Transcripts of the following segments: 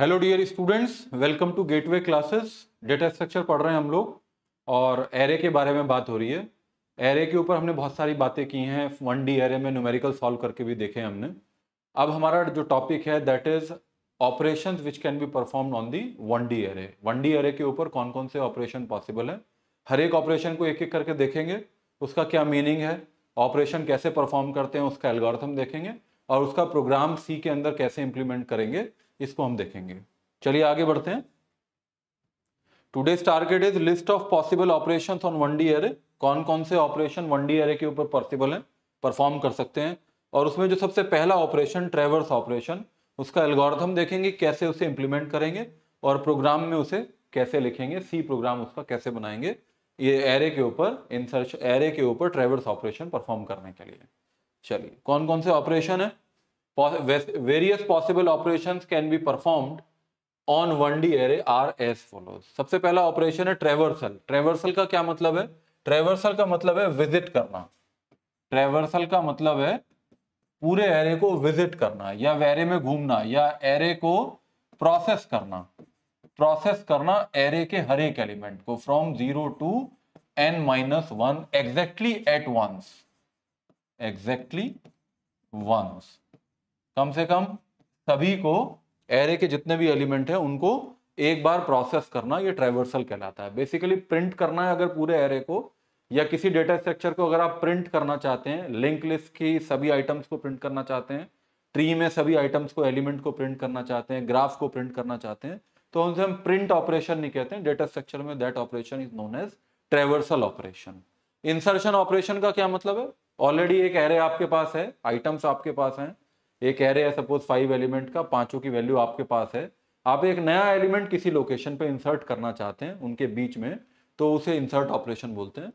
hello dear students welcome to gateway classes data structure पढ़ रहे हैं हम लोग और एरे के बारे में बात हो रही है एरे के ऊपर हमने बहुत सारी बातें की हैं वन डी एरे में न्यूमेरिकल सॉल्व करके भी देखे हैं हमने अब हमारा जो टॉपिक है that is operation which can be perform on the one D array one D array के ऊपर कौन कौन से ऑपरेशन पॉसिबल हैं हर एक ऑपरेशन को एक एक करके देखेंगे उसका क्या मीनिंग है ऑपरेशन कैसे परफॉर्म करते हैं उसका एल्गोरिथम देखेंगे और उसका प्रोग्राम सी के अंदर कैसे इम्प्लीमेंट करेंगे इसको हम देखेंगे चलिए आगे बढ़ते हैं today's target is list of possible operation on one D array कौन कौन से ऑपरेशन वन डी एरे के ऊपर पॉसिबल है परफॉर्म कर सकते हैं और उसमें जो सबसे पहला ऑपरेशन ट्रेवर्स ऑपरेशन उसका एल्गोरिथम देखेंगे कैसे उसे इंप्लीमेंट करेंगे और प्रोग्राम में उसे कैसे लिखेंगे सी प्रोग्राम उसका कैसे बनाएंगे ये एरे के ऊपर इन सर्च एरे के ऊपर ट्रेवर्स ऑपरेशन परफॉर्म करने के लिए चलिए कौन कौन से ऑपरेशन है various possible operations can be performed on one D array are as follows सबसे पहला ऑपरेशन है ट्रेवर्सल ट्रेवर्सल का क्या मतलब है ट्रेवर्सल का मतलब है विजिट करना ट्रेवर्सल का मतलब है पूरे एरे को विजिट करना या एरे में घूमना या एरे को प्रोसेस करना प्रोसेस करना एरे के हर एक एलिमेंट को from zero to N minus one exactly at once exactly once कम से कम सभी को एरे के जितने भी एलिमेंट हैं उनको एक बार प्रोसेस करना ये ट्रेवर्सल कहलाता है बेसिकली प्रिंट करना है अगर पूरे एरे को या किसी डेटा स्ट्रक्चर को अगर आप प्रिंट करना चाहते हैं लिंक लिस्ट की सभी आइटम्स को प्रिंट करना चाहते हैं ट्री में सभी आइटम्स को एलिमेंट को प्रिंट करना चाहते हैं ग्राफ को प्रिंट करना चाहते हैं तो उनसे हम प्रिंट ऑपरेशन नहीं कहते हैं डेटा स्ट्रक्चर में that operation is known as traversal operation insertion operation का क्या मतलब है ऑलरेडी एक एरे आपके पास है आइटम्स आपके पास हैं ये कह रहे हैं सपोज फाइव एलिमेंट का पांचों की वैल्यू आपके पास है आप एक नया एलिमेंट किसी लोकेशन पे इंसर्ट करना चाहते हैं उनके बीच में तो उसे इंसर्ट ऑपरेशन बोलते हैं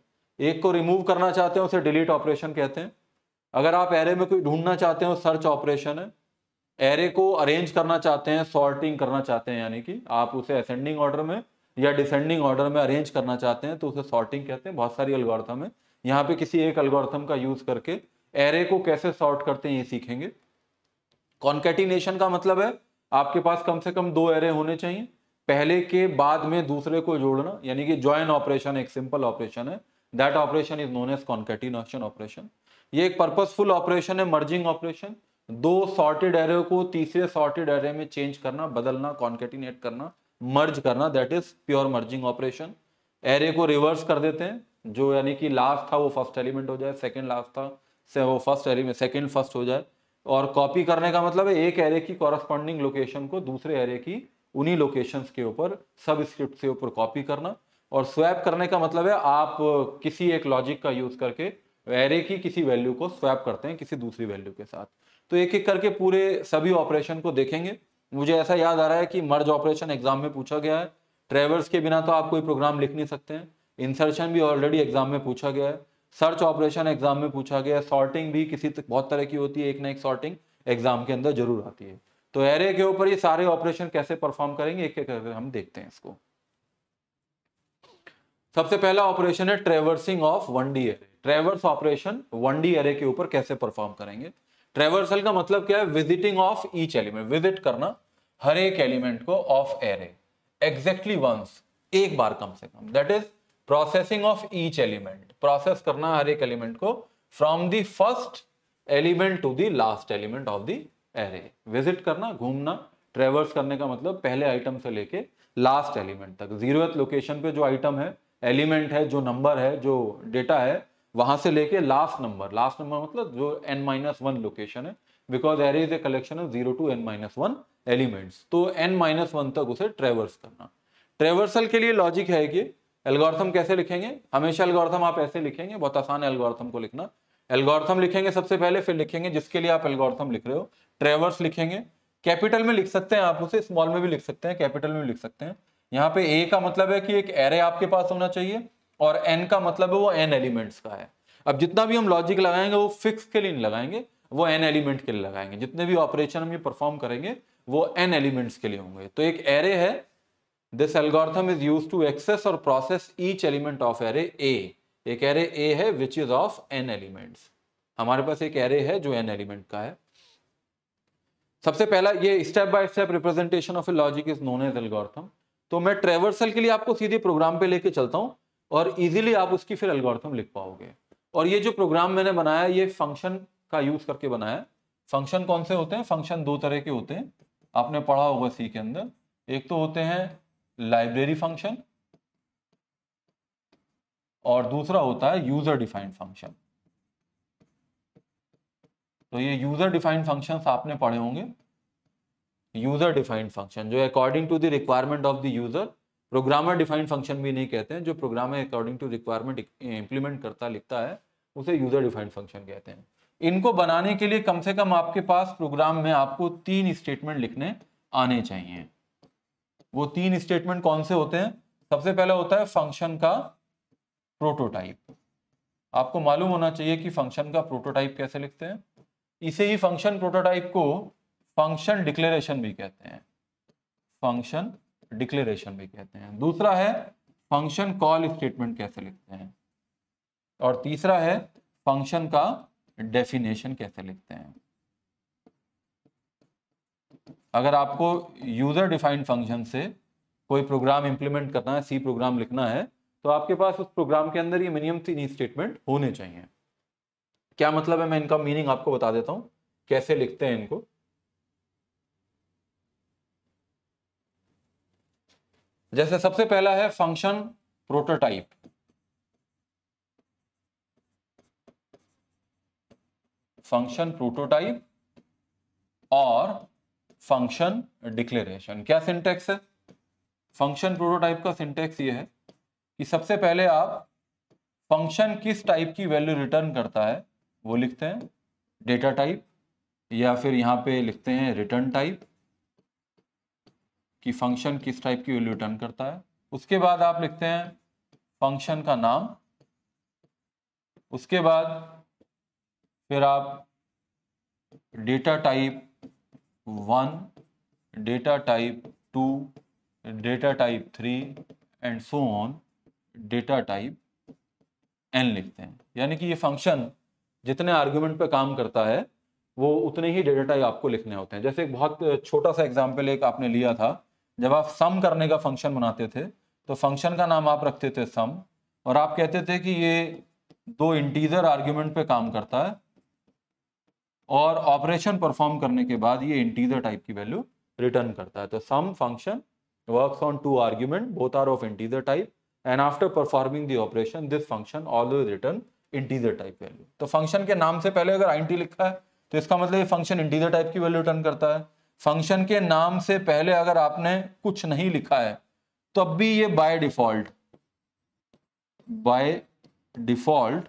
एक को रिमूव करना चाहते हैं उसे डिलीट ऑपरेशन कहते हैं अगर आप एरे में कोई ढूंढना चाहते हैं सर्च ऑपरेशन है एरे को अरेंज करना चाहते हैं सॉर्टिंग करना चाहते हैं यानी कि आप उसे असेंडिंग ऑर्डर में या डिसेंडिंग ऑर्डर में अरेंज करना चाहते हैं तो उसे सॉर्टिंग कहते हैं बहुत सारी अलगोरथम है यहाँ पे किसी एक एल्गोरिथम का यूज करके एरे को कैसे सॉर्ट करते हैं ये सीखेंगे कॉन्केटिनेशन का मतलब है आपके पास कम से कम दो एरे होने चाहिए पहले के बाद में दूसरे को जोड़ना यानी कि ज्वाइन ऑपरेशन एक सिंपल ऑपरेशन है that operation is known as concatenation operation ये एक पर्पजफुल ऑपरेशन है मर्जिंग ऑपरेशन दो सॉर्टेड एरे को तीसरे सॉर्टेड एरे में चेंज करना बदलना कॉन्केटिनेट करना मर्ज करना that is pure merging operation array को रिवर्स कर देते हैं जो यानी कि लास्ट था वो फर्स्ट एलिमेंट हो जाए सेकेंड लास्ट था से वो फर्स्ट एलिमेंट सेकेंड फर्स्ट हो जाए और कॉपी करने का मतलब है एक एरे की कॉरस्पॉन्डिंग लोकेशन को दूसरे एरे की उन्हीं लोकेशंस के ऊपर सब स्क्रिप्ट से ऊपर कॉपी करना और स्वैप करने का मतलब है आप किसी एक लॉजिक का यूज करके एरे की किसी वैल्यू को स्वैप करते हैं किसी दूसरी वैल्यू के साथ तो एक एक करके पूरे सभी ऑपरेशन को देखेंगे मुझे ऐसा याद आ रहा है कि मर्ज ऑपरेशन एग्जाम में पूछा गया है ट्रेवल्स के बिना तो आप कोई प्रोग्राम लिख नहीं सकते हैं इंसर्शन भी ऑलरेडी एग्जाम में पूछा गया है सर्च ऑपरेशन एग्जाम में पूछा गया सॉर्टिंग भी किसी तक बहुत तरह की होती है एक ना एक सॉर्टिंग एग्जाम के अंदर जरूर आती है तो एरे के ऊपर ये सारे ऑपरेशन कैसे परफॉर्म करेंगे एक एक करके हम देखते हैं इसको सबसे पहला ऑपरेशन है traversing of one D array traverse operation one D array के ऊपर कैसे परफॉर्म करेंगे ट्रेवर्सल का मतलब क्या है visiting of each element visit करना हर एक एलिमेंट को ऑफ एरे एग्जैक्टली वंस एक बार कम से कम that is processing of each element process करना हर एक एलिमेंट को from the first element to the last element of the array visit करना घूमना ट्रेवर्स करने का मतलब पहले आइटम से लेके लास्ट एलिमेंट तक जीरो लोकेशन पे जो आइटम है एलिमेंट है जो नंबर है जो डेटा है वहां से लेके लास्ट नंबर लास्ट नंबर मतलब जो एन माइनस वन लोकेशन है because array is a collection of zero to N minus one elements तो एन माइनस वन तक उसे ट्रेवर्स करना ट्रेवर्सल के लिए लॉजिक है कि एल्गोरथम कैसे लिखेंगे हमेशा एल्गोरथम आप ऐसे लिखेंगे बहुत आसान है एल्गोरथम को लिखना एल्गोरथम लिखेंगे सबसे पहले फिर लिखेंगे जिसके लिए आप एल्गोरथम लिख रहे हो ट्रेवर्स लिखेंगे कैपिटल में लिख सकते हैं आप उसे स्मॉल में भी लिख सकते हैं कैपिटल में भी लिख सकते हैं यहाँ पे ए का मतलब है कि एक एरे आपके पास होना चाहिए और एन का मतलब है वो एन एलिमेंट्स का है अब जितना भी हम लॉजिक लगाएंगे वो फिक्स के लिए नहीं लगाएंगे वो एन एलिमेंट के लिए लगाएंगे जितने भी ऑपरेशन हम ये परफॉर्म करेंगे वो एन एलिमेंट्स के लिए होंगे तो एक एरे है this algorithm is use to access और process each element of array A एक एरे ए है which is of N elements हमारे पास एक एरे है जो एन एलिमेंट का है सबसे पहला ये step by step representation of a logic is known as algorithm तो मैं ट्रेवर्सल के लिए आपको सीधे प्रोग्राम पे लेके चलता हूँ और इजीली आप उसकी फिर एल्गोरिथम लिख पाओगे और ये जो प्रोग्राम मैंने बनाया ये फंक्शन का यूज करके बनाया फंक्शन कौन से होते हैं फंक्शन दो तरह के होते हैं आपने पढ़ा होगा सी के अंदर एक तो होते हैं लाइब्रेरी फंक्शन और दूसरा होता है यूजर डिफाइंड फंक्शन तो ये यूजर डिफाइंड फंक्शन आपने पढ़े होंगे यूजर डिफाइंड फंक्शन जो according to the requirement of the user programmer defined function भी नहीं कहते हैं जो programmer according to requirement implement करता लिखता है उसे यूजर डिफाइंड फंक्शन कहते हैं इनको बनाने के लिए कम से कम आपके पास प्रोग्राम में आपको तीन स्टेटमेंट लिखने आने चाहिए वो तीन स्टेटमेंट कौन से होते हैं सबसे पहला होता है फंक्शन का प्रोटोटाइप आपको मालूम होना चाहिए कि फंक्शन का प्रोटोटाइप कैसे लिखते हैं इसे ही फंक्शन प्रोटोटाइप को फंक्शन डिक्लेरेशन भी कहते हैं फंक्शन डिक्लेरेशन भी कहते हैं दूसरा है फंक्शन कॉल स्टेटमेंट कैसे लिखते हैं और तीसरा है फंक्शन का डेफिनेशन कैसे लिखते हैं अगर आपको यूज़र डिफाइंड फंक्शन से कोई प्रोग्राम इंप्लीमेंट करना है सी प्रोग्राम लिखना है तो आपके पास उस प्रोग्राम के अंदर ये मिनिमम तीन स्टेटमेंट होने चाहिए क्या मतलब है मैं इनका मीनिंग आपको बता देता हूं कैसे लिखते हैं इनको जैसे सबसे पहला है फंक्शन प्रोटोटाइप फंक्शन प्रोटोटाइप और फंक्शन डिक्लेरेशन क्या सिंटेक्स है फंक्शन प्रोटोटाइप का सिंटेक्स ये है कि सबसे पहले आप फंक्शन किस टाइप की वैल्यू रिटर्न करता है वो लिखते हैं डेटा टाइप या फिर यहाँ पे लिखते हैं रिटर्न टाइप कि फंक्शन किस टाइप की वैल्यू रिटर्न करता है उसके बाद आप लिखते हैं फंक्शन का नाम उसके बाद फिर आप data type one data type two data type three and so on data type N लिखते हैं यानी कि ये फंक्शन जितने आर्ग्यूमेंट पे काम करता है वो उतने ही डेटा टाइप आपको लिखने होते हैं जैसे एक बहुत छोटा सा एग्जाम्पल एक आपने लिया था जब आप सम करने का फंक्शन बनाते थे तो फंक्शन का नाम आप रखते थे सम और आप कहते थे कि ये दो इंटीजर आर्ग्यूमेंट पे काम करता है और ऑपरेशन परफॉर्म करने के बाद ये इंटीजर टाइप की वैल्यू रिटर्न करता है तो sum function works on two argument both are of integer type and after performing the operation this function always return integer type value तो फंक्शन के नाम से पहले अगर आई लिखा है तो इसका मतलब ये फंक्शन इंटीजर टाइप की वैल्यू रिटर्न करता है फंक्शन के नाम से पहले अगर आपने कुछ नहीं लिखा है तब तो भी ये बाय डिफॉल्ट बाय डिफॉल्ट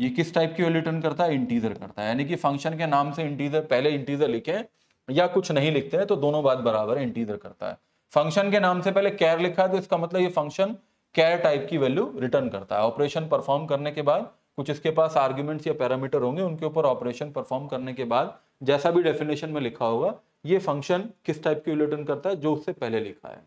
ये किस टाइप की वैल्यू रिटर्न करता है इंटीजर करता है यानी कि फंक्शन के नाम से इंटीजर पहले इंटीजर लिखे या कुछ नहीं लिखते हैं तो दोनों बात बराबर इंटीजर करता है फंक्शन के नाम से पहले कैर लिखा है तो इसका मतलब ये फंक्शन कैर टाइप की वैल्यू रिटर्न करता है ऑपरेशन परफॉर्म करने के बाद कुछ इसके पास आर्ग्यूमेंट्स या पैरामीटर होंगे उनके ऊपर ऑपरेशन परफॉर्म करने के बाद जैसा भी डेफिनेशन में लिखा होगा ये फंक्शन किस टाइप की रिटर्न करता है जो उससे पहले लिखा है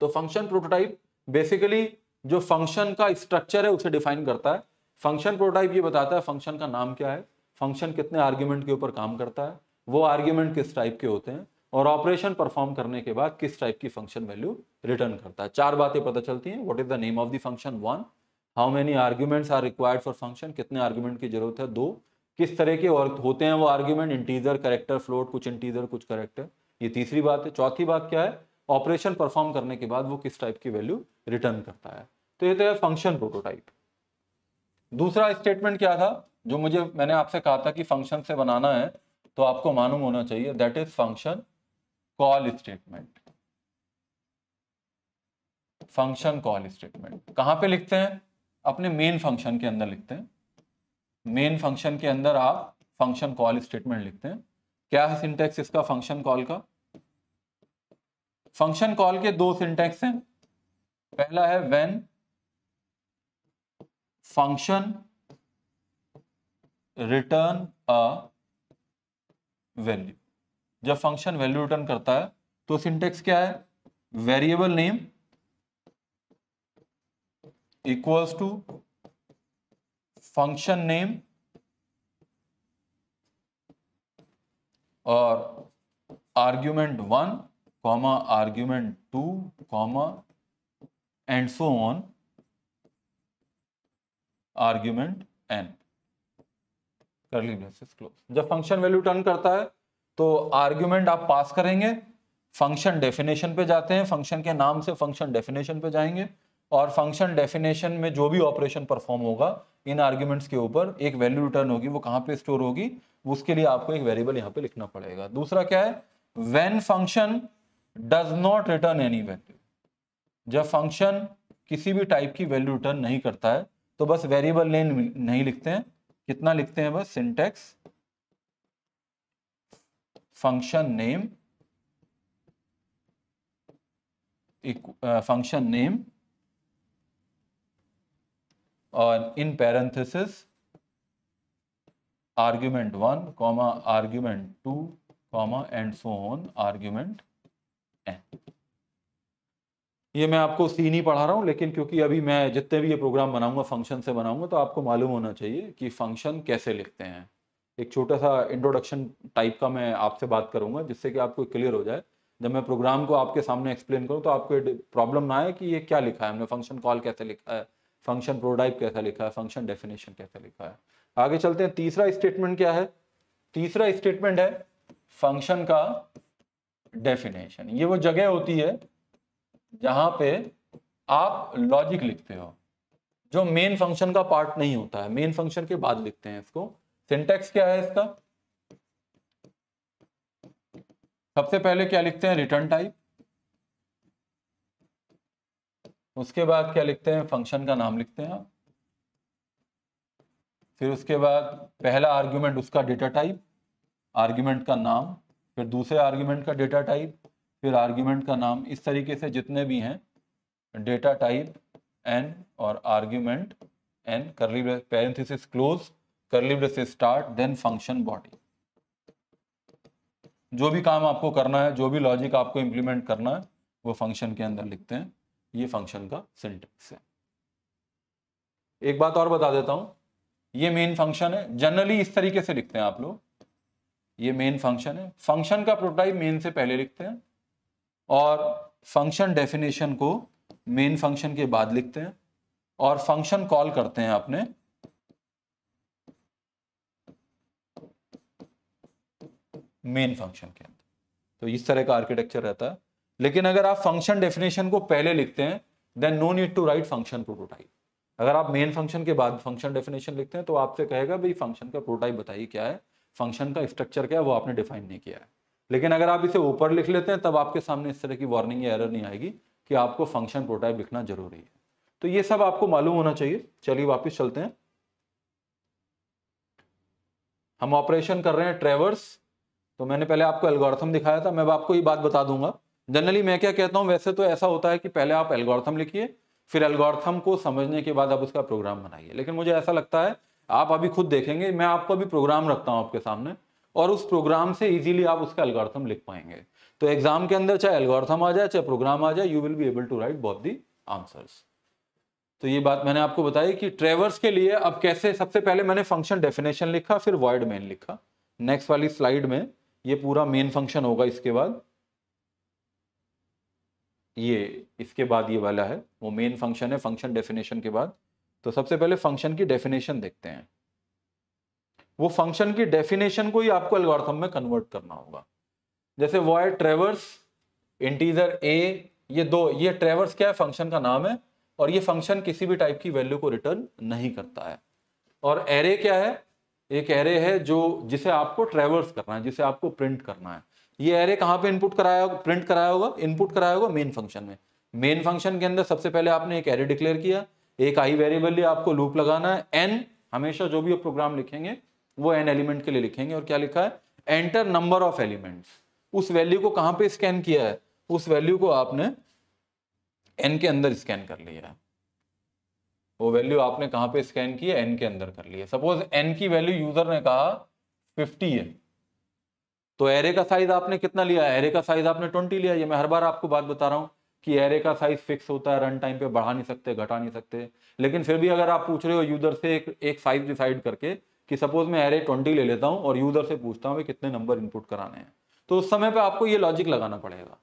तो फंक्शन प्रोटोटाइप बेसिकली जो फंक्शन का स्ट्रक्चर है उसे डिफाइन करता है फंक्शन प्रोटाइप ये बताता है फंक्शन का नाम क्या है फंक्शन कितने आर्ग्यूमेंट के ऊपर काम करता है वो आर्ग्यूमेंट किस टाइप के होते हैं और ऑपरेशन परफॉर्म करने के बाद किस टाइप की फंक्शन वैल्यू रिटर्न करता है चार बातें पता चलती हैं what is the name of the function one how many arguments are required for function कितने आर्ग्यूमेंट की जरूरत है दो किस तरह के और होते हैं वो आर्ग्यूमेंट इंटीजर करेक्टर फ्लोट कुछ इंटीजर कुछ करेक्टर ये तीसरी बात है चौथी बात क्या है ऑपरेशन परफॉर्म करने के बाद वो किस टाइप की वैल्यू रिटर्न करता है तो ये तो है फंक्शन प्रोटोटाइप दूसरा स्टेटमेंट क्या था जो मुझे मैंने आपसे कहा था कि फंक्शन से बनाना है तो आपको मालूम होना चाहिए that is function call statement function call statement कहां पे लिखते हैं अपने मेन फंक्शन के अंदर लिखते हैं मेन फंक्शन के अंदर आप फंक्शन कॉल स्टेटमेंट लिखते हैं क्या है सिंटेक्स इसका फंक्शन कॉल का फंक्शन कॉल के दो सिंटेक्स हैं पहला है when function return a value जब फंक्शन वैल्यू रिटर्न करता है तो सिंटेक्स क्या है variable name equals to function name और argument one comma argument two comma and so on argument n curly braces close जब फंक्शन वैल्यू टर्न करता है तो आर्ग्यूमेंट आप पास करेंगे फंक्शन डेफिनेशन पे जाते हैं फंक्शन के नाम से फंक्शन डेफिनेशन पे जाएंगे और फंक्शन डेफिनेशन में जो भी ऑपरेशन परफॉर्म होगा इन आर्ग्यूमेंट्स के ऊपर एक वैल्यू रिटर्न होगी वो कहाँ पे स्टोर होगी उसके लिए आपको एक वेरिएबल यहाँ पे लिखना पड़ेगा दूसरा क्या है when function does not return any value जब फंक्शन किसी भी टाइप की वैल्यू रिटर्न नहीं करता है तो बस वेरिएबल नेम नहीं लिखते हैं कितना लिखते हैं बस syntax function name function name और in parenthesis argument one comma argument two comma and so on argument n ये मैं आपको सीन ही पढ़ा रहा हूँ लेकिन क्योंकि अभी मैं जितने भी ये प्रोग्राम बनाऊंगा फंक्शन से बनाऊंगा तो आपको मालूम होना चाहिए कि फंक्शन कैसे लिखते हैं एक छोटा सा इंट्रोडक्शन टाइप का मैं आपसे बात करूंगा जिससे कि आपको क्लियर हो जाए जब मैं प्रोग्राम को आपके सामने एक्सप्लेन करूँ तो आपको प्रॉब्लम ना आए कि ये क्या लिखा है हमने फंक्शन कॉल कैसे लिखा है फंक्शन प्रोडाइप कैसा लिखा है फंक्शन डेफिनेशन कैसे लिखा है आगे चलते हैं तीसरा स्टेटमेंट क्या है तीसरा स्टेटमेंट है फंक्शन का डेफिनेशन ये वो जगह होती है जहां पे आप लॉजिक लिखते हो जो मेन फंक्शन का पार्ट नहीं होता है मेन फंक्शन के बाद लिखते हैं इसको सिंटेक्स क्या है इसका सबसे पहले क्या लिखते हैं रिटर्न टाइप उसके बाद क्या लिखते हैं फंक्शन का नाम लिखते हैं आप फिर उसके बाद पहला आर्ग्यूमेंट उसका डेटा टाइप आर्ग्यूमेंट का नाम फिर दूसरे आर्ग्यूमेंट का डेटा टाइप फिर आर्ग्यूमेंट का नाम इस तरीके से जितने भी हैं डेटा टाइप एन और argument n curly parenthesis close curly brace start then function body जो भी काम आपको करना है जो भी लॉजिक आपको इम्प्लीमेंट करना है वो फंक्शन के अंदर लिखते हैं ये फंक्शन का सिंटेक्स है एक बात और बता देता हूं ये मेन फंक्शन है जनरली इस तरीके से लिखते हैं आप लोग ये मेन फंक्शन है फंक्शन का प्रोटोटाइप मेन से पहले लिखते हैं और फंक्शन डेफिनेशन को मेन फंक्शन के बाद लिखते हैं और फंक्शन कॉल करते हैं अपने मेन फंक्शन के अंदर तो इस तरह का आर्किटेक्चर रहता है लेकिन अगर आप फंक्शन डेफिनेशन को पहले लिखते हैं then no need to write function prototype अगर आप मेन फंक्शन के बाद फंक्शन डेफिनेशन लिखते हैं तो आपसे कहेगा भाई फंक्शन का प्रोटोटाइप बताइए क्या है फंक्शन का स्ट्रक्चर क्या है वो आपने डिफाइन नहीं किया है लेकिन अगर आप इसे ऊपर लिख लेते हैं तब आपके सामने इस तरह की वार्निंग या एरर नहीं आएगी कि आपको फंक्शन प्रोटाइप लिखना जरूरी है तो ये सब आपको मालूम होना चाहिए चलिए वापस चलते हैं हम ऑपरेशन कर रहे हैं ट्रेवर्स तो मैंने पहले आपको एल्गोरिथम दिखाया था मैं आपको ये बात बता दूंगा जनरली मैं क्या कहता हूँ वैसे तो ऐसा होता है कि पहले आप एल्गोरिथम लिखिए फिर एल्गोरिथम को समझने के बाद आप उसका प्रोग्राम बनाइए लेकिन मुझे ऐसा लगता है आप अभी खुद देखेंगे मैं आपको अभी प्रोग्राम रखता हूँ आपके सामने और उस प्रोग्राम से इजीली आप उसका एल्गोरिथम लिख पाएंगे तो एग्जाम के अंदर चाहे एल्गोरिथम आ जाए चाहे प्रोग्राम आ जाए you will be able to write both the answers तो ये बात मैंने आपको बताई कि ट्रेवर्स के लिए अब कैसे सबसे पहले मैंने फंक्शन डेफिनेशन लिखा फिर वर्ड मेन लिखा नेक्स्ट वाली स्लाइड में ये पूरा मेन फंक्शन होगा इसके बाद ये इसके बाद ये वाला है वो मेन फंक्शन है फंक्शन डेफिनेशन के बाद तो सबसे पहले फंक्शन की डेफिनेशन देखते हैं वो फंक्शन की डेफिनेशन को ही आपको एल्गोरिथम में कन्वर्ट करना होगा जैसे वो है ट्रेवर्स इंटीजर ए ये दो ये ट्रेवर्स क्या है फंक्शन का नाम है और ये फंक्शन किसी भी टाइप की वैल्यू को रिटर्न नहीं करता है और एरे क्या है एक एरे है जो जिसे आपको ट्रेवर्स करना है जिसे आपको प्रिंट करना है ये एरे कहाँ पे इनपुट कराया होगा प्रिंट कराया होगा इनपुट कराया होगा मेन फंक्शन में मेन फंक्शन के अंदर सबसे पहले आपने एक एरे डिक्लेयर किया एक आई वेरिएबल आपको लूप लगाना है एन हमेशा जो भी आप प्रोग्राम लिखेंगे वो एन एलिमेंट के लिए लिखेंगे और क्या लिखा है एंटर नंबर ऑफ एलिमेंट्स उस वैल्यू को कहां पे स्कैन किया है उस वैल्यू को आपने एन के अंदर स्कैन कर लिया है वो वैल्यू आपने कहां पे स्कैन की है एन के अंदर कर लिया सपोज एन की वैल्यू यूजर ने कहा 50 है तो एरे का साइज आपने कितना लिया एरे का साइज आपने 20 लिया ये मैं हर बार आपको बात बता रहा हूं कि एरे का साइज फिक्स होता है रन टाइम पे बढ़ा नहीं सकते घटा नहीं सकते लेकिन फिर भी अगर आप पूछ रहे हो यूजर से एक एक साइज डिसाइड करके कि सपोज मैं एरे ट्वेंटी ले लेता हूँ और यूज़र से पूछता हूँ कि कितने नंबर इनपुट कराने हैं तो उस समय पर आपको ये लॉजिक लगाना पड़ेगा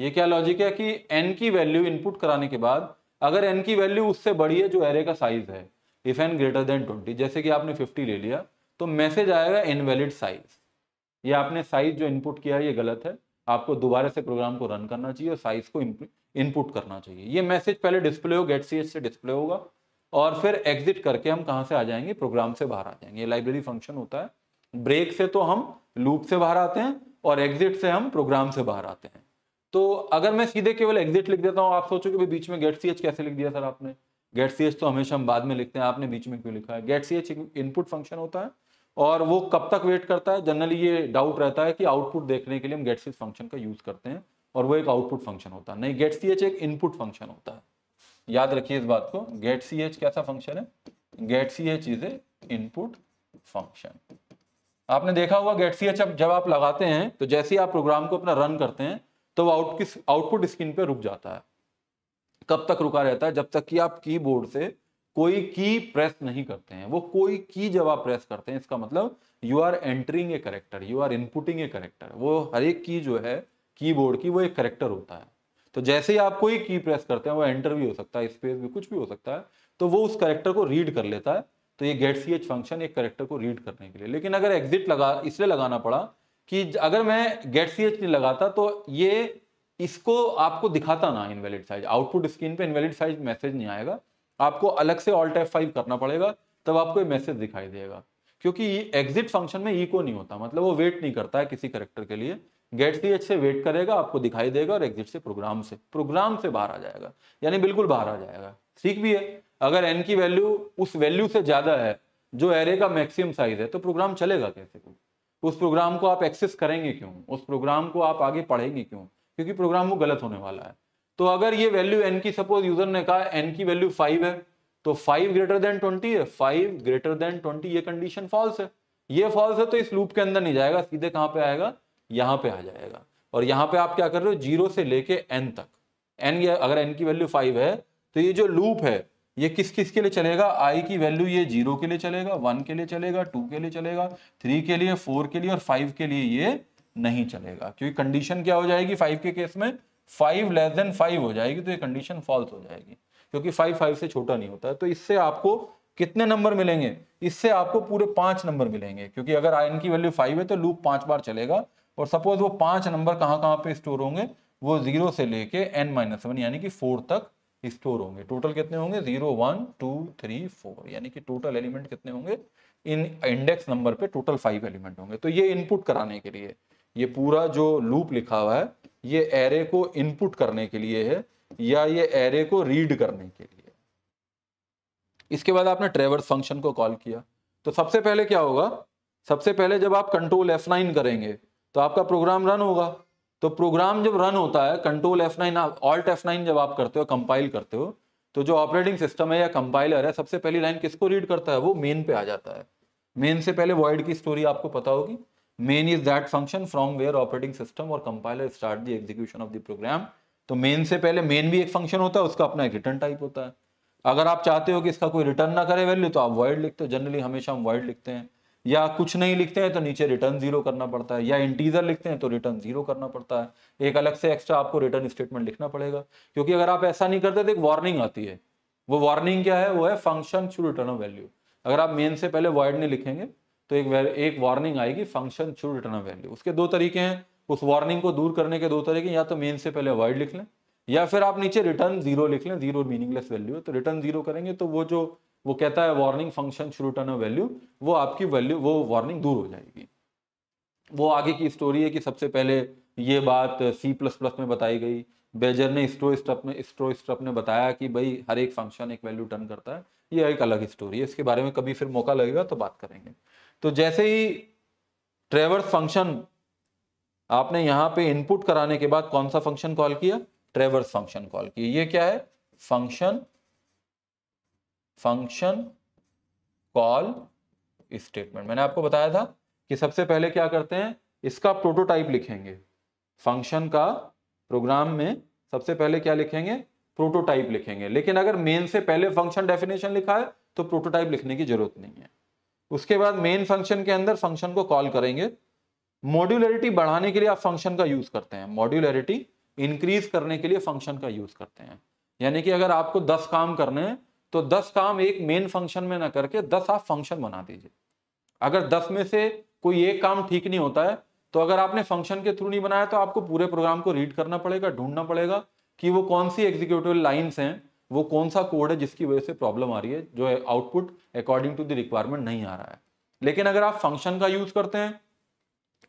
ये क्या लॉजिक है कि एन की वैल्यू इनपुट कराने के बाद अगर एन की वैल्यू उससे बड़ी है जो एरे का साइज है if n greater than twenty जैसे कि आपने फिफ्टी ले लिया तो मैसेज आएगा इनवैलिड साइज ये आपने साइज जो इनपुट किया है ये गलत है आपको दोबारा से प्रोग्राम को रन करना चाहिए और साइज को इनपुट करना चाहिए ये मैसेज पहले डिस्प्ले हो गेट सी से डिस्प्ले होगा और फिर एग्जिट करके हम कहाँ से आ जाएंगे प्रोग्राम से बाहर आ जाएंगे ये लाइब्रेरी फंक्शन होता है ब्रेक से तो हम लूप से बाहर आते हैं और एग्जिट से हम प्रोग्राम से बाहर आते हैं तो अगर मैं सीधे केवल एग्जिट लिख देता हूँ आप सोचो कि बीच में गेट सी एच कैसे लिख दिया सर आपने गेट सी एच तो हमेशा हम बाद में लिखते हैं आपने बीच में क्यों लिखा है get C H input function होता है और वो कब तक वेट करता है जनरली ये डाउट रहता है कि आउटपुट देखने के लिए हम गेट सी फंक्शन का यूज़ करते हैं और वो एक आउटपुट फंक्शन होता है नहीं गेट सी एच एक इनपुट फंक्शन होता है याद रखिए इस बात को गेट सी एच कैसा फंक्शन है get C H is a input function आपने देखा होगा गेट सी एच अब जब आप लगाते हैं तो जैसे ही आप प्रोग्राम को अपना रन करते हैं तो वो आउट किस आउटपुट स्क्रीन पे रुक जाता है कब तक रुका रहता है जब तक कि आप कीबोर्ड से कोई की प्रेस नहीं करते हैं वो कोई की जब आप प्रेस करते हैं इसका मतलब you are entering a character you are inputting a character वो हर एक की जो है कीबोर्ड की वो एक करेक्टर होता है तो जैसे ही आप कोई की प्रेस करते हैं वो एंटर भी हो सकता है स्पेस भी कुछ भी हो सकता है तो वो उस करेक्टर को रीड कर लेता है तो ये गेट सी एच फंक्शन एक करेक्टर को रीड करने के लिए लेकिन अगर एग्जिट लगा इसलिए लगाना पड़ा कि अगर मैं गेट सी एच नहीं लगाता तो ये इसको आपको दिखाता ना इनवैलिड साइज आउटपुट स्क्रीन पे इनवैलिड साइज मैसेज नहीं आएगा आपको अलग से ऑल्ट एफ फाइव करना पड़ेगा तब आपको ये मैसेज दिखाई देगा क्योंकि एग्जिट फंक्शन में ईको नहीं होता मतलब वो वेट नहीं करता है किसी करेक्टर के लिए गेट सी एच से वेट करेगा आपको दिखाई देगा और एग्जिट से प्रोग्राम से प्रोग्राम से बाहर आ जाएगा यानी बिल्कुल बाहर आ जाएगा ठीक भी है अगर एन की वैल्यू उस वैल्यू से ज़्यादा है जो एरे का मैक्सिमम साइज है तो प्रोग्राम चलेगा कैसे उस प्रोग्राम को आप एक्सेस करेंगे क्यों उस प्रोग्राम को आप आगे पढ़ेंगे क्यों क्योंकि प्रोग्राम वो गलत होने वाला है तो अगर ये वैल्यू एन की सपोज यूजर ने कहा एन की वैल्यू फाइव है तो फाइव ग्रेटर देन ट्वेंटी है फाइव ग्रेटर देन ट्वेंटी ये कंडीशन फॉल्स है ये फॉल्स है तो इस लूप के अंदर नहीं जाएगा सीधे कहाँ पे आएगा यहाँ पे आ जाएगा और यहाँ पे आप क्या कर रहे हो जीरो से लेके एन तक एन या अगर एन की वैल्यू फाइव है तो ये जो लूप है ये किस किस के लिए चलेगा आई की वैल्यू ये जीरो के लिए चलेगा वन के लिए चलेगा टू के लिए चलेगा थ्री के लिए फोर के लिए और फाइव के लिए ये नहीं चलेगा क्योंकि कंडीशन क्या हो जाएगी फाइव के केस में फाइव लेस देन फाइव हो जाएगी तो ये कंडीशन फॉल्स हो जाएगी क्योंकि फाइव फाइव से छोटा नहीं होता है तो इससे आपको कितने नंबर मिलेंगे इससे आपको पूरे पांच नंबर मिलेंगे क्योंकि अगर आयन की वैल्यू फाइव है तो लूप पांच बार चलेगा और सपोज वो पांच नंबर कहाँ कहाँ पे स्टोर होंगे वो जीरो से लेके एन माइनस वन यानी कि फोर तक स्टोर होंगे टोटल कितने होंगे zero one two three four यानी कि टोटल एलिमेंट कितने होंगे इन इंडेक्स नंबर पे टोटल फाइव एलिमेंट होंगे तो ये इनपुट कराने के लिए ये पूरा जो लूप लिखा हुआ है ये एरे को इनपुट करने के लिए है या ये एरे को रीड करने के लिए इसके बाद आपने ट्रेवर्स फंक्शन को कॉल किया तो सबसे पहले क्या होगा सबसे पहले जब आप कंट्रोल नाइन करेंगे तो आपका प्रोग्राम रन होगा तो प्रोग्राम जब रन होता है control F nine alt F nine जब आप करते हो कंपाइल करते हो तो जो ऑपरेटिंग सिस्टम है या कंपाइलर है सबसे पहली लाइन किसको रीड करता है वो मेन पे आ जाता है मेन से पहले वॉइड की स्टोरी आपको पता होगी main is that function from where operating system और compiler start the execution of the program तो मेन से पहले मेन भी एक फंक्शन होता है उसका अपना एक रिटर्न टाइप होता है अगर आप चाहते हो कि इसका कोई रिटर्न ना करे वैल्यू तो आप वर्ड लिखते हो जनरली हमेशा हम वर्ड लिखते हैं या कुछ नहीं लिखते हैं तो नीचे रिटर्न जीरो करना पड़ता है या इंटीजर लिखते हैं तो रिटर्न जीरो करना पड़ता है एक अलग से एक्स्ट्रा आपको रिटर्न स्टेटमेंट लिखना पड़ेगा क्योंकि अगर आप ऐसा नहीं करते तो एक वार्निंग आती है वो वार्निंग क्या है वो है फंक्शन शुड रिटर्न वैल्यू अगर आप मेन से पहले वर्ड नहीं लिखेंगे तो एक एक वार्निंग आएगी फंक्शन शुड रिटर्न वैल्यू उसके दो तरीके हैं उस वार्निंग को दूर करने के दो तरीके या तो मेन से पहले वर्ड लिख लें या फिर आप नीचे रिटर्न जीरो लिख लें जीरो मीनिंगलेस वैल्यू है तो रिटर्न जीरो करेंगे तो वो जो वो कहता है वार्निंग फंक्शन शुरू टर्न वैल्यू वो आपकी वैल्यू वो वार्निंग दूर हो जाएगी वो आगे की स्टोरी है कि सबसे पहले ये बात सी प्लस प्लस में बताई गई बेजर ने स्ट्रो स्टप में स्ट्रो स्टप ने बताया कि भाई हर एक फंक्शन एक वैल्यू टर्न करता है ये एक अलग स्टोरी है इसके बारे में कभी फिर मौका लगेगा तो बात करेंगे तो जैसे ही ट्रेवर्स फंक्शन आपने यहाँ पे इनपुट कराने के बाद कौन सा फंक्शन कॉल किया ट्रेवर्स फंक्शन कॉल किया ये क्या है फंक्शन फंक्शन कॉल स्टेटमेंट मैंने आपको बताया था कि सबसे पहले क्या करते हैं इसका प्रोटोटाइप लिखेंगे फंक्शन का प्रोग्राम में सबसे पहले क्या लिखेंगे प्रोटोटाइप लिखेंगे लेकिन अगर मेन से पहले फंक्शन डेफिनेशन लिखा है तो प्रोटोटाइप लिखने की जरूरत नहीं है उसके बाद मेन फंक्शन के अंदर फंक्शन को कॉल करेंगे मॉड्यूलरिटी बढ़ाने के लिए आप फंक्शन का यूज करते हैं मॉड्यूलरिटी इंक्रीज करने के लिए फंक्शन का यूज करते हैं यानी कि अगर आपको दस काम करने हैं तो दस काम एक मेन फंक्शन में ना करके दस आप फंक्शन बना दीजिए अगर दस में से कोई एक काम ठीक नहीं होता है तो अगर आपने फंक्शन के थ्रू नहीं बनाया तो आपको पूरे प्रोग्राम को रीड करना पड़ेगा ढूंढना पड़ेगा कि वो कौन सी एग्जीक्यूटिव लाइन्स हैं वो कौन सा कोड है जिसकी वजह से प्रॉब्लम आ रही है जो है output according to the requirement नहीं आ रहा है लेकिन अगर आप फंक्शन का यूज करते हैं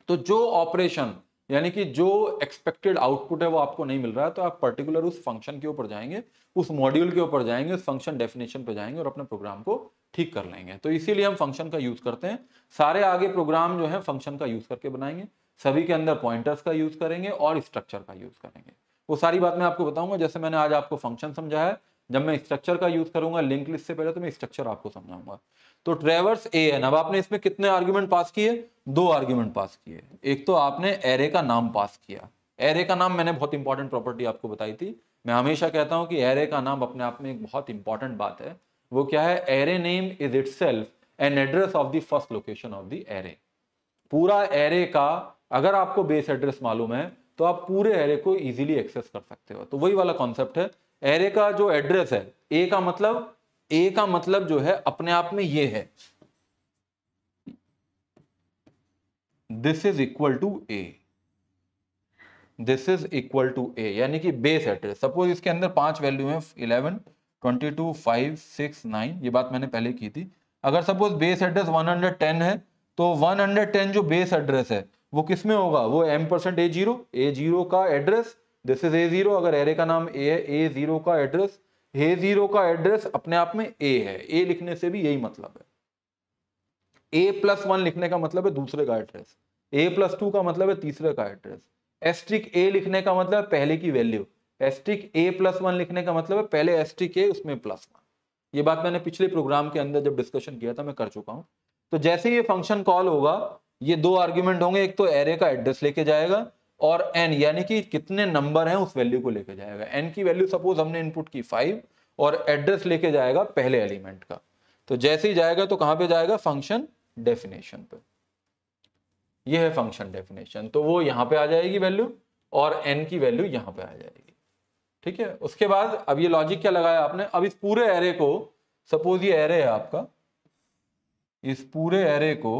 तो जो ऑपरेशन यानी कि जो एक्सपेक्टेड आउटपुट है वो आपको नहीं मिल रहा है तो आप पर्टिकुलर उस फंक्शन के ऊपर जाएंगे उस मॉड्यूल के ऊपर जाएंगे उस फंक्शन डेफिनेशन पर जाएंगे और अपने प्रोग्राम को ठीक कर लेंगे तो इसीलिए हम फंक्शन का यूज़ करते हैं सारे आगे प्रोग्राम जो है फंक्शन का यूज़ करके बनाएंगे सभी के अंदर पॉइंटर्स का यूज़ करेंगे और स्ट्रक्चर का यूज़ करेंगे वो सारी बात मैं आपको बताऊंगा जैसे मैंने आज आपको फंक्शन समझाया जब मैं स्ट्रक्चर का यूज़ करूंगा लिंक लिस्ट से पहले तो मैं स्ट्रक्चर आपको समझाऊंगा तो ट्रेवर्स ए एन अब आपने इसमें कितने आर्ग्यूमेंट पास किए दो आर्ग्यूमेंट पास किए एक तो आपने एरे का नाम पास किया एरे का नाम मैंने बहुत इंपॉर्टेंट प्रॉपर्टी आपको बताई थी मैं हमेशा कहता हूं कि एरे का नाम अपने आप में एक बहुत इंपॉर्टेंट बात है वो क्या है array name is itself an address of the first location of the array पूरा एरे का अगर आपको बेस एड्रेस मालूम है तो आप पूरे एरे को इजीली एक्सेस कर सकते हो तो वही वाला कॉन्सेप्ट है एरे का जो एड्रेस है ए का मतलब ए का मतलब जो है अपने आप में ये है this is equal to A this is equal to A यानी कि बेस एड्रेस सपोज इसके अंदर पांच वैल्यू है eleven twenty two five six nine ये बात मैंने पहले की थी अगर suppose base address one hundred ten है तो वन हंड्रेड टेन जो बेस एड्रेस है वो किस में होगा वो ampersand A zero A zero का address this is A zero अगर एरे का नाम ए है ए जीरो का एड्रेस हे जीरो का एड्रेस अपने आप में ए है ए लिखने से भी यही मतलब है ए प्लस वन लिखने का मतलब है दूसरे का एड्रेस ए प्लस टू का मतलब है तीसरे का एड्रेस एस्ट्रिक ए लिखने का मतलब है पहले की value asterisk A plus one लिखने का मतलब है पहले एस्ट्रिक ए उसमें प्लस वन ये बात मैंने पिछले प्रोग्राम के अंदर जब डिस्कशन किया था मैं कर चुका हूं तो जैसे ये फंक्शन कॉल होगा ये दो आर्ग्यूमेंट होंगे एक तो एरे का एड्रेस लेके जाएगा और एन यानी कि कितने नंबर हैं उस वैल्यू को लेके जाएगा एन की वैल्यू सपोज हमने इनपुट की फाइव और एड्रेस लेके जाएगा पहले एलिमेंट का तो जैसे ही जाएगा तो कहां पे जाएगा फंक्शन डेफिनेशन पे ये है फंक्शन डेफिनेशन तो वो यहां पे आ जाएगी वैल्यू और एन की वैल्यू यहां पे आ जाएगी ठीक है उसके बाद अब ये लॉजिक क्या लगाया आपने अब इस पूरे एरे को सपोज ये एरे है आपका इस पूरे एरे को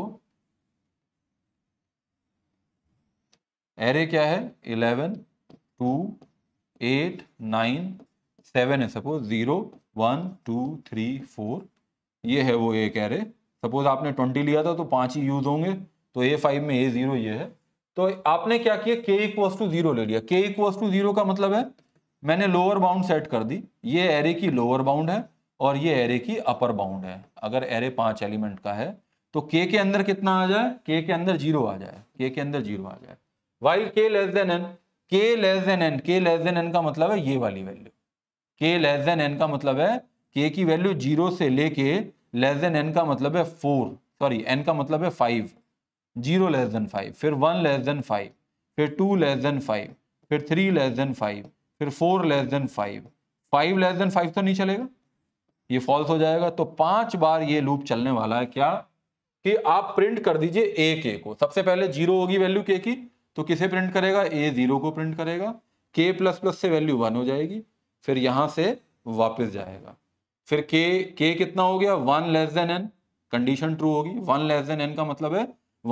एरे क्या है eleven two eight nine seven है suppose zero one two three four ये है वो एक एरे सपोज आपने ट्वेंटी लिया था तो पांच ही यूज होंगे तो ए फाइव में ए जीरो ये है तो आपने क्या किया के इक्वस टू जीरो ले लिया के इक्वस टू जीरो का मतलब है मैंने लोअर बाउंड सेट कर दी ये एरे की लोअर बाउंड है और ये एरे की अपर बाउंड है अगर एरे पांच एलिमेंट का है तो के के अंदर कितना आ जाए के के अंदर जीरो आ जाए के के अंदर जीरो आ जाए while k less than n k less than n k less than n का मतलब है ये वाली वैल्यू के लेस देन एन का मतलब है के की वैल्यू जीरो से लेके लेस देन एन का मतलब है फोर सॉरी एन का मतलब है five zero less than five फिर वन लेस देन फाइव फिर टू लेस देन फाइव फिर थ्री लेस देन फाइव फिर four less than five five less than five तो नहीं चलेगा ये फॉल्स हो जाएगा तो पांच बार ये लूप चलने वाला है क्या कि आप प्रिंट कर दीजिए ए के को सबसे पहले जीरो होगी वैल्यू के की तो किसे प्रिंट करेगा ए जीरो को प्रिंट करेगा के प्लस प्लस से वैल्यू वन हो जाएगी फिर यहां से वापस जाएगा फिर के के कितना हो गया one less than n condition true होगी वन लेस देन एन का मतलब है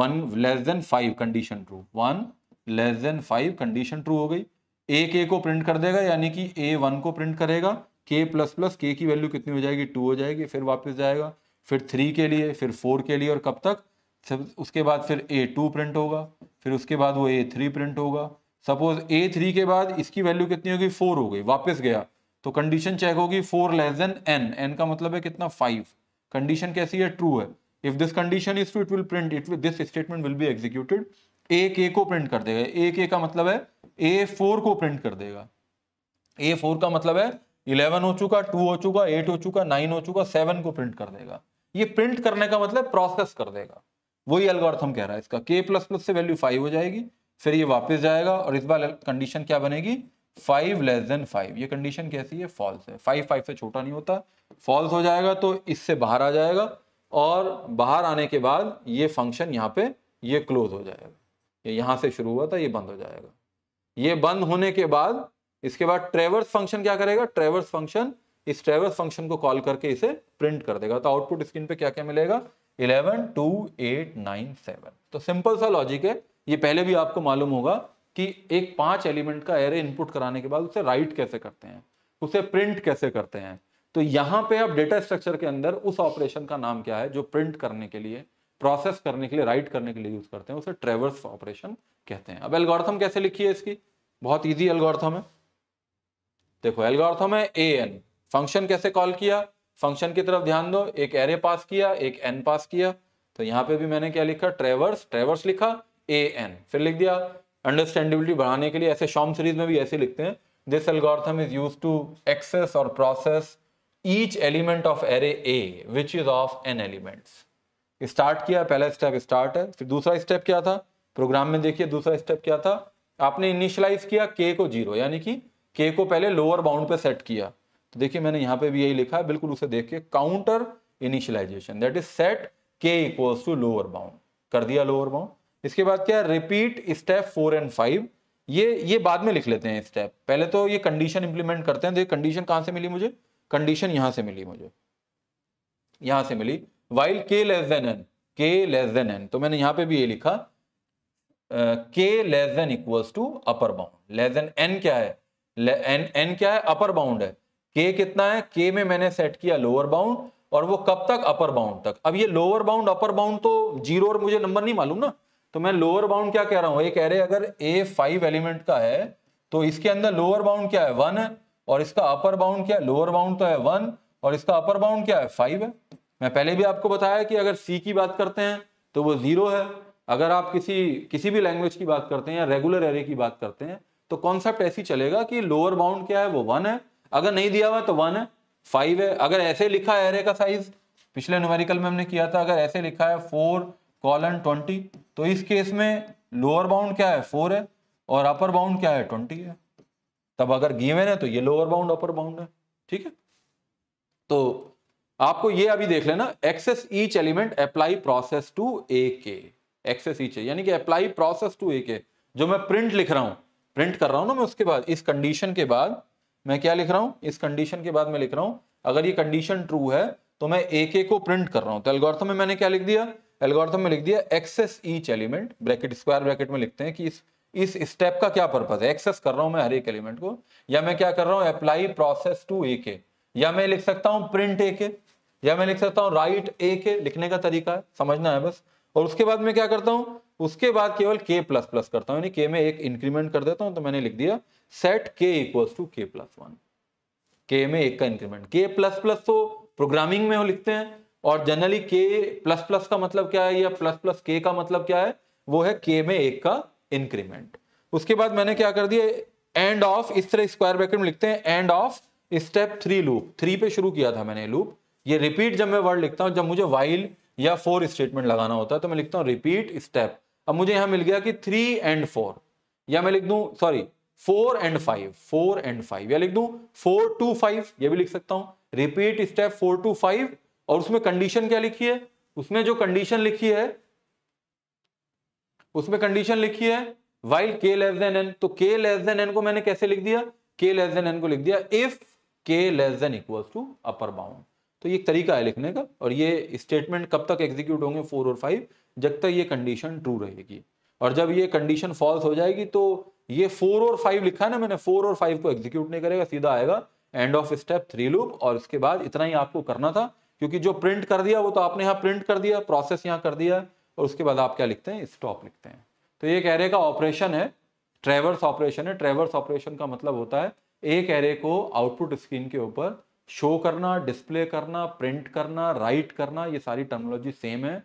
one less than five condition true one less than five condition true हो गई ए के को प्रिंट कर देगा यानी कि ए वन को प्रिंट करेगा के प्लस प्लस के की वैल्यू कितनी हो जाएगी टू हो जाएगी फिर वापस जाएगा फिर थ्री के लिए फिर फोर के लिए और कब तक सब उसके बाद फिर ए टू प्रिंट होगा फिर उसके बाद वो ए थ्री प्रिंट होगा सपोज ए थ्री के बाद इसकी वैल्यू कितनी होगी फोर हो गई वापस गया तो कंडीशन चेक होगी four less than n n का मतलब है कितना फाइव कंडीशन कैसी है ट्रू है if this condition is true it will print it this statement will be executed A k को प्रिंट कर देगा ए के का मतलब है ए फोर को प्रिंट कर देगा ए फोर का मतलब है इलेवन हो चुका टू हो चुका एट हो चुका नाइन हो चुका सेवन को प्रिंट कर देगा ये प्रिंट करने का मतलब प्रोसेस कर देगा वही एल्गोरिथम कह रहा है इसका के प्लस प्लस से वैल्यू फाइव हो जाएगी फिर ये वापस जाएगा और इस बार कंडीशन क्या बनेगी फाइव लेस देन फाइव ये कंडीशन कैसी है फॉल्स है फाइव फाइव से छोटा नहीं होता फॉल्स हो जाएगा तो इससे बाहर आ जाएगा और बाहर आने के बाद ये फंक्शन यहाँ पे ये क्लोज हो जाएगा ये यहाँ से शुरू हुआ था ये बंद हो जाएगा ये बंद होने के बाद इसके बाद ट्रेवर्स फंक्शन क्या करेगा ट्रेवर्स फंक्शन इस ट्रेवर्स फंक्शन को कॉल करके इसे प्रिंट कर देगा तो आउटपुट स्क्रीन पे क्या क्या मिलेगा eleven two eight nine seven तो सिंपल सा लॉजिक है ये पहले भी आपको मालूम होगा कि एक पांच एलिमेंट का एरे इनपुट कराने के बाद उसे राइट कैसे करते हैं उसे प्रिंट कैसे करते हैं तो यहाँ पे आप डेटा स्ट्रक्चर के अंदर उस ऑपरेशन का नाम क्या है जो प्रिंट करने के लिए प्रोसेस करने के लिए राइट करने के लिए यूज करते हैं उसे ट्रेवर्स ऑपरेशन कहते हैं अब एल्गोरिथम कैसे लिखी है इसकी बहुत ईजी एल्गोरिथम है देखो एल्गोरिथम है ए एन फंक्शन कैसे कॉल किया फंक्शन की तरफ ध्यान दो एक एरे पास किया एक एन पास किया तो यहां पे भी मैंने क्या लिखा ट्रेवर्स ट्रेवर्स लिखा ए एन फिर लिख दिया अंडरस्टैंडेबिलिटी बढ़ाने के लिए ऐसे शॉम सीरीज में भी ऐसे लिखते हैं this algorithm is use to access और process each element of array A which is of N elements start किया पहला स्टेप स्टार्ट है फिर दूसरा स्टेप क्या था प्रोग्राम में देखिए दूसरा स्टेप क्या था आपने इनिशियलाइज किया के को जीरो यानी कि के को पहले लोअर बाउंड पे सेट किया तो देखिए मैंने यहां पे भी यही लिखा है बिल्कुल उसे देख के counter initialization that is set k equals to lower bound कर दिया लोअर बाउंड इसके बाद क्या repeat step four and five ये ये बाद में लिख लेते हैं स्टेप पहले तो ये कंडीशन इंप्लीमेंट करते हैं देखिए कंडीशन कहां से मिली मुझे कंडीशन यहां से मिली मुझे यहां से मिली while k less than n k less than n तो मैंने यहाँ पे भी ये लिखा k less than equals to upper bound less than n क्या है एन एन क्या है अपर बाउंड है के कितना है के में मैंने सेट किया लोअर बाउंड और वो कब तक अपर बाउंड तक अब ये लोअर बाउंड अपर बाउंड तो जीरो और मुझे नंबर नहीं मालूम ना तो मैं लोअर बाउंड क्या कह रहा हूँ ये कह रहे अगर ए फाइव एलिमेंट का है तो इसके अंदर लोअर बाउंड क्या है वन है और इसका अपर बाउंड क्या है लोअर बाउंड तो है वन और इसका अपर बाउंड क्या है फाइव है मैं पहले भी आपको बताया कि अगर सी की बात करते हैं तो वो जीरो है अगर आप किसी किसी भी लैंग्वेज की बात करते हैं या रेगुलर एरे की बात करते हैं तो कॉन्सेप्ट ऐसी चलेगा कि लोअर बाउंड क्या है वो वन है अगर नहीं दिया हुआ तो वन है फाइव है अगर ऐसे लिखा है एरे का साइज पिछले न्यूमेरिकल में हमने किया था अगर ऐसे लिखा है फोर कॉलन ट्वेंटी तो इस केस में लोअर बाउंड क्या है फोर है और अपर बाउंड क्या है ट्वेंटी है तब अगर गिवेन है तो ये लोअर बाउंड अपर बाउंड है ठीक है तो आपको ये अभी देख लेना access each element apply process to A k access each है यानी कि अप्लाई प्रोसेस टू ए के जो मैं प्रिंट लिख रहा हूं प्रिंट कर रहा हूं ना मैं उसके बाद इस कंडीशन के बाद मैं क्या लिख रहा हूं इस कंडीशन के बाद में लिख रहा हूं अगर ये कंडीशन ट्रू है तो मैं ए के को प्रिंट कर रहा हूं तो एल्गोर्थम में मैंने क्या लिख दिया एल्गोर्थम में लिख दिया access each element bracket square bracket में लिखते हैं कि इस इस स्टेप का क्या पर्पज है एक्सेस कर रहा हूं मैं हर एक एलिमेंट को या मैं क्या कर रहा हूं अप्लाई प्रोसेस टू ए के या मैं लिख सकता हूं प्रिंट ए के या मैं लिख सकता हूं राइट ए के लिखने का तरीका है समझना है बस और उसके बाद मैं क्या करता हूं उसके बाद केवल के प्लस प्लस करता हूं यानी के में एक इंक्रीमेंट कर देता हूं तो मैंने लिख दिया set k equals to k plus one k में एक का इंक्रीमेंट के प्लस प्लस तो प्रोग्रामिंग में हो लिखते हैं और जनरली के प्लस प्लस का मतलब क्या है या प्लस प्लस के का मतलब क्या है वो है के में एक का इंक्रीमेंट उसके बाद मैंने क्या कर दिया एंड ऑफ इस तरह स्क्वायर ब्रैकेट में लिखते हैं end of step three loop three पे शुरू किया था मैंने लूप ये रिपीट जब मैं वर्ड लिखता हूं जब मुझे वाइल या फोर स्टेटमेंट लगाना होता है तो मैं लिखता हूं रिपीट स्टेप अब मुझे यहां मिल गया कि थ्री एंड फोर या मैं लिख दू sorry four and five four and five या लिख दू फोर टू फाइव ये भी लिख सकता हूं repeat step four to five और उसमें कंडीशन क्या लिखी है उसमें जो कंडीशन लिखी है उसमें कंडीशन लिखी है while k less than n तो के लेस देन एन को मैंने कैसे लिख दिया के लेस देन एन को लिख दिया if k less than equal to upper bound तो ये एक तरीका है लिखने का और ये स्टेटमेंट कब तक एग्जीक्यूट होंगे फोर और फाइव जब तक ये कंडीशन ट्रू रहेगी और जब ये कंडीशन फॉल्स हो जाएगी तो ये फोर और फाइव लिखा है ना मैंने फोर और फाइव को एग्जीक्यूट नहीं करेगा सीधा आएगा end of step three loop और इसके बाद इतना ही आपको करना था क्योंकि जो प्रिंट कर दिया वो तो आपने यहाँ प्रिंट कर दिया प्रोसेस यहाँ कर दिया और उसके बाद आप क्या लिखते हैं स्टॉप लिखते हैं तो ये एक एरे का ऑपरेशन है ट्रेवर्स ऑपरेशन है ट्रेवर्स ऑपरेशन का मतलब होता है एक एरे को आउटपुट स्क्रीन के ऊपर शो करना डिस्प्ले करना प्रिंट करना राइट करना ये सारी टर्मोलॉजी सेम है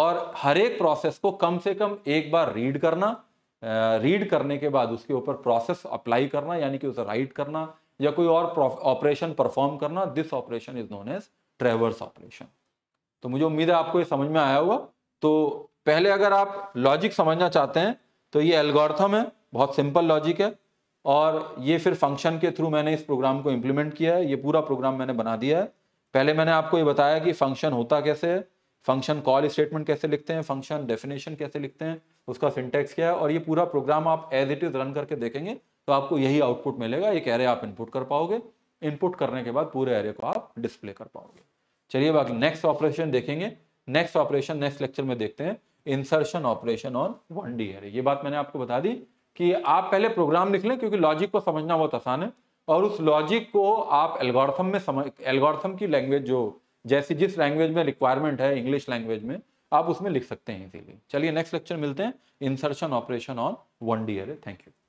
और हर एक प्रोसेस को कम से कम एक बार रीड करना रीड करने के बाद उसके ऊपर प्रोसेस अप्लाई करना यानी कि उसे राइट करना या कोई और ऑपरेशन परफॉर्म करना this operation is known as traverse operation तो मुझे उम्मीद है आपको ये समझ में आया होगा तो पहले अगर आप लॉजिक समझना चाहते हैं तो ये एल्गोर्थम है बहुत सिंपल लॉजिक है और ये फिर फंक्शन के थ्रू मैंने इस प्रोग्राम को इम्प्लीमेंट किया है ये पूरा प्रोग्राम मैंने बना दिया है पहले मैंने आपको ये बताया कि फंक्शन होता कैसे है फंक्शन कॉल स्टेटमेंट कैसे लिखते हैं फंक्शन डेफिनेशन कैसे लिखते हैं उसका सिंटेक्स क्या है और ये पूरा प्रोग्राम आप एज इट इज़ रन करके देखेंगे तो आपको यही आउटपुट मिलेगा एक एरे आप इनपुट कर पाओगे इनपुट करने के बाद पूरे एरे को आप डिस्प्ले कर पाओगे चलिए बाकी नेक्स्ट ऑपरेशन देखेंगे नेक्स्ट ऑपरेशन नेक्स्ट लेक्चर में देखते हैं insertion operation on one D array ये बात मैंने आपको बता दी कि आप पहले प्रोग्राम लिख लें क्योंकि लॉजिक को समझना बहुत आसान है और उस लॉजिक को आप एल्गोरिथम में समझ एल्गोरिथम की लैंग्वेज जो जैसी जिस लैंग्वेज में रिक्वायरमेंट है इंग्लिश लैंग्वेज में आप उसमें लिख सकते हैं इसीलिए चलिए नेक्स्ट लेक्चर मिलते हैं insertion operation on one D array thank you